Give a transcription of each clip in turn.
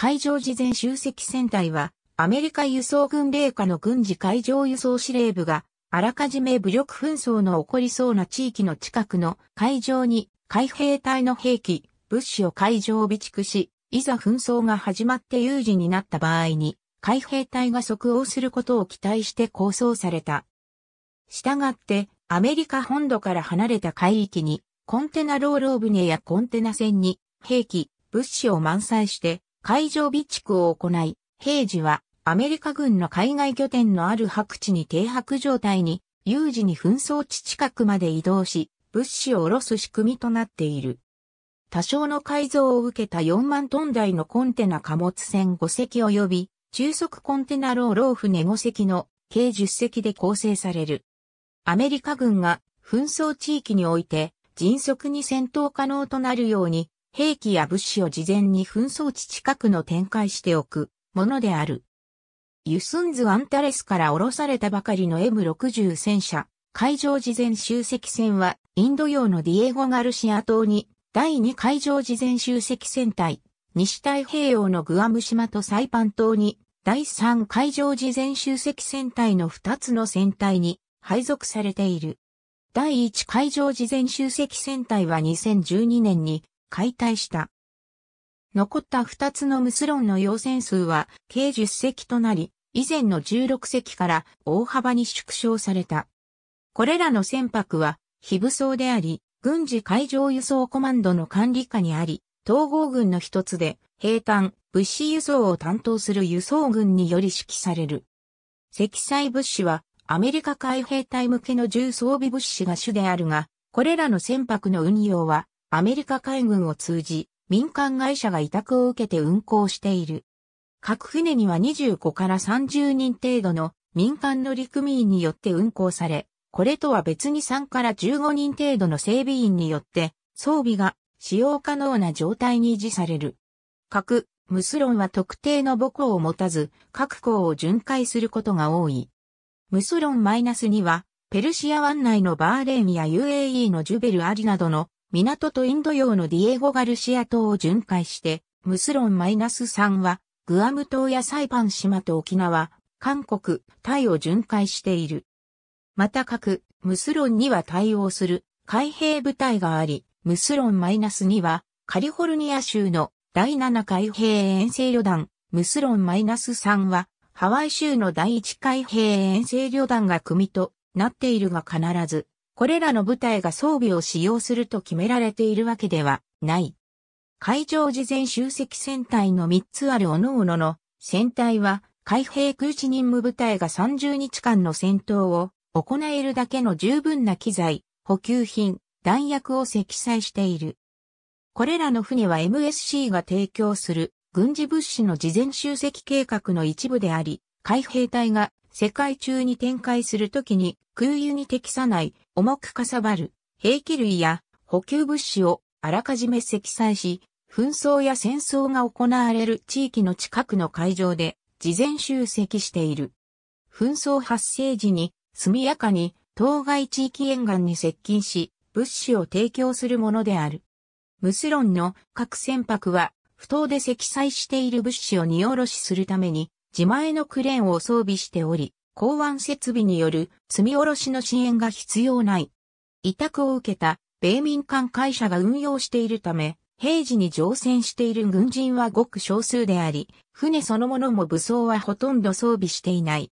海上事前集積船隊は、アメリカ輸送軍令下の軍事海上輸送司令部が、あらかじめ武力紛争の起こりそうな地域の近くの海上に海兵隊の兵器、物資を海上備蓄し、いざ紛争が始まって有事になった場合に、海兵隊が即応することを期待して構想された。したがって、アメリカ本土から離れた海域に、コンテナローロー船やコンテナ船に、兵器、物資を満載して、海上備蓄を行い、平時はアメリカ軍の海外拠点のある白地に停泊状態に、有事に紛争地近くまで移動し、物資を下ろす仕組みとなっている。多少の改造を受けた4万トン台のコンテナ貨物船5隻及び、中速コンテナローロー船5隻の計10隻で構成される。アメリカ軍が紛争地域において迅速に戦闘可能となるように兵器や物資を事前に紛争地近くの展開しておくものである。ユスンズ・アンタレスから降ろされたばかりの M60 戦車、海上事前集積船は、インド洋のディエゴ・ガルシア島に、第2海上事前集積船隊、西太平洋のグアム島とサイパン島に、第3海上事前集積船隊の2つの船隊に配属されている。第1海上事前集積船隊は2012年に解体した。残った二つの無スロンの要線数は計10隻となり、以前の16隻から大幅に縮小された。これらの船舶は非武装であり、軍事海上輸送コマンドの管理下にあり、統合軍の一つで、兵艦、物資輸送を担当する輸送軍により指揮される。積載物資は、アメリカ海兵隊向けの重装備物資が主であるが、これらの船舶の運用は、アメリカ海軍を通じ、民間会社が委託を受けて運航している。各船には25から30人程度の民間の陸組員によって運航され、これとは別に3から15人程度の整備員によって装備が使用可能な状態に維持される。各、ムスロンは特定の母校を持たず、各校を巡回することが多い。ムスロンには、ペルシア湾内のバーレーンや UAE のジュベルアリなどの港とインド洋のディエゴ・ガルシア島を巡回して、ムスロン -3 は、グアム島やサイパン島と沖縄、韓国、タイを巡回している。また各、ムスロンには対応する海兵部隊があり、ムスロン -2 は、カリフォルニア州の第7海兵遠征旅団、ムスロン -3 は、ハワイ州の第1海兵遠征旅団が組となっているが必ず、これらの部隊が装備を使用すると決められているわけではない。海上事前集積船隊の3つある各々の船隊は海兵空地任務部隊が30日間の戦闘を行えるだけの十分な機材、補給品、弾薬を積載している。これらの船は MSC が提供する軍事物資の事前集積計画の一部であり、海兵隊が世界中に展開するときに空輸に適さない重くかさばる兵器類や補給物資をあらかじめ積載し、紛争や戦争が行われる地域の近くの会場で事前集積している。紛争発生時に速やかに当該地域沿岸に接近し、物資を提供するものである。ムスロンの各船舶は、不当で積載している物資を荷下ろしするために、自前のクレーンを装備しており、港湾設備による積み下ろしの支援が必要ない。委託を受けた米民間会社が運用しているため、平時に乗船している軍人はごく少数であり、船そのものも武装はほとんど装備していない。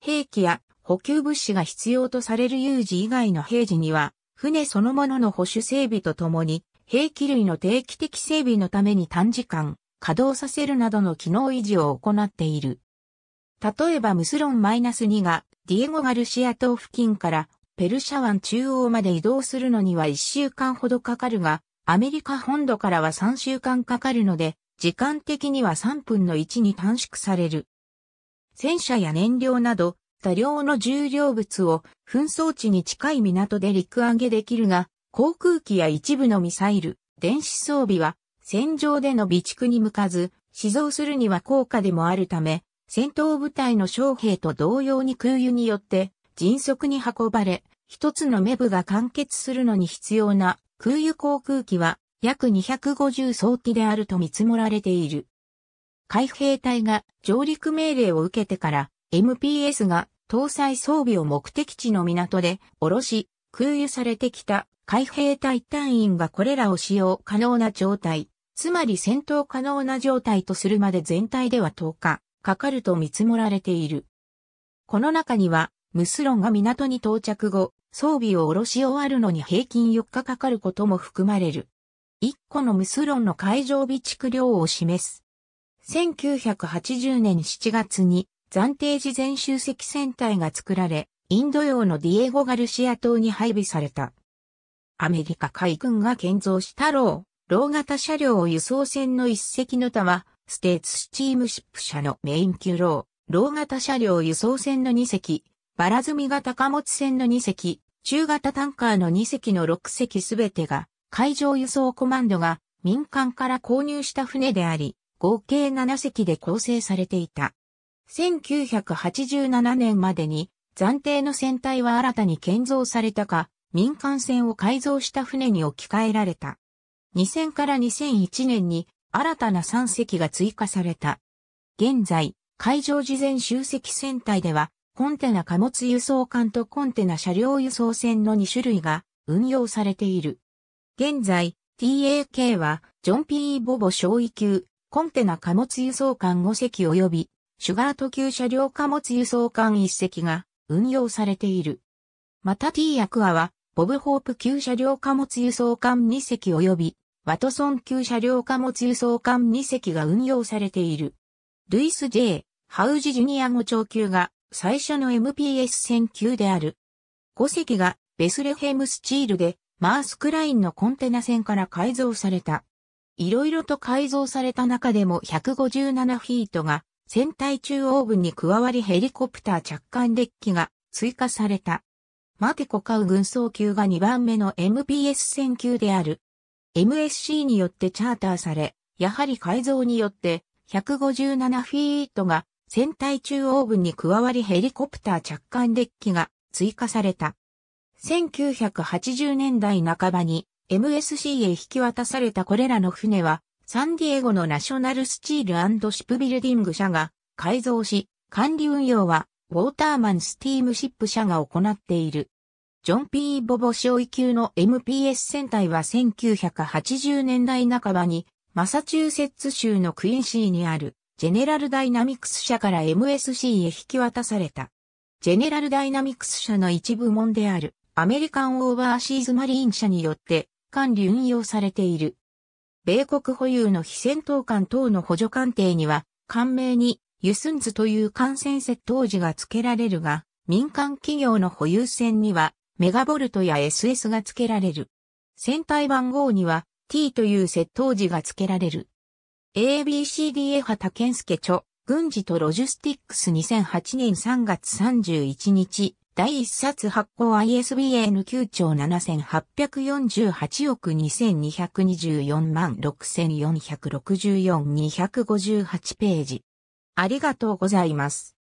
兵器や補給物資が必要とされる有事以外の平時には、船そのものの保守整備とともに、兵器類の定期的整備のために短時間、稼働させるなどの機能維持を行っている。例えばムスロン -2 がディエゴ・ガルシア島付近からペルシャ湾中央まで移動するのには1週間ほどかかるが、アメリカ本土からは3週間かかるので、時間的には3分の1に短縮される。戦車や燃料など多量の重量物を紛争地に近い港で陸揚げできるが、航空機や一部のミサイル、電子装備は戦場での備蓄に向かず、死造するには高価でもあるため、戦闘部隊の将兵と同様に空輸によって迅速に運ばれ、一つのメブが完結するのに必要な空輸航空機は約250総機であると見積もられている。海兵隊が上陸命令を受けてから MPS が搭載装備を目的地の港で下ろし、空輸されてきた海兵隊隊員がこれらを使用可能な状態、つまり戦闘可能な状態とするまで全体では10日かかると見積もられている。この中には、ムスロンが港に到着後、装備を下ろし終わるのに平均4日かかることも含まれる。1個のムスロンの海上備蓄量を示す。1980年7月に暫定時全集積船隊が作られ、インド洋のディエゴ・ガルシア島に配備された。アメリカ海軍が建造したろう。老型車両を輸送船の一隻のたステーツスチームシップ社のメイン級老、老型車両輸送船の2隻、バラ積み型貨物船の2隻、中型タンカーの2隻の6隻すべてが、海上輸送コマンドが民間から購入した船であり、合計7隻で構成されていた。1987年までに暫定の船体は新たに建造されたか、民間船を改造した船に置き換えられた。2000から2001年に新たな3隻が追加された。現在、海上事前集積船隊では、コンテナ貨物輸送艦とコンテナ車両輸送船の2種類が運用されている。現在、TAK は、ジョン・ P・ ボボ小尉級、コンテナ貨物輸送艦5隻及び、シュガート級車両貨物輸送艦1隻が運用されている。また T アクアは、ボブホープ級車両貨物輸送艦2隻及び、ワトソン級車両貨物輸送艦2隻が運用されている。ルイス・ J・ ハウジ・ジュニア5長級が最初の MPS 戦級である。5隻がベスレヘムスチールでマースクラインのコンテナ船から改造された。いろいろと改造された中でも157フィートが船体中央部に加わりヘリコプター着艦デッキが追加された。マテコカウ軍曹級が2番目の MPS 戦級である。MSC によってチャーターされ、やはり改造によって157フィートが船体中央部に加わりヘリコプター着艦デッキが追加された。1980年代半ばに MSC へ引き渡されたこれらの船はサンディエゴのナショナルスチールシップビルディング社が改造し管理運用はウォーターマンスティームシップ社が行っている。ジョン・ P・ ボボ少尉級の MPS 戦隊は1980年代半ばに、マサチューセッツ州のクインシーにある、ジェネラルダイナミクス社から MSC へ引き渡された。ジェネラルダイナミクス社の一部門である、アメリカン・オーバーシーズ・マリーン社によって、管理運用されている。米国保有の非戦闘艦等の補助艦艇には、艦名に、ユスンズという艦船設当時が付けられるが、民間企業の保有船には、メガボルトや SS が付けられる。戦隊番号には t という窃盗時が付けられる。ABCDA 畑健介著、軍事とロジスティックス2008年3月31日、第1冊発行 ISBN 9兆7848億2224万6464-258ページ。ありがとうございます。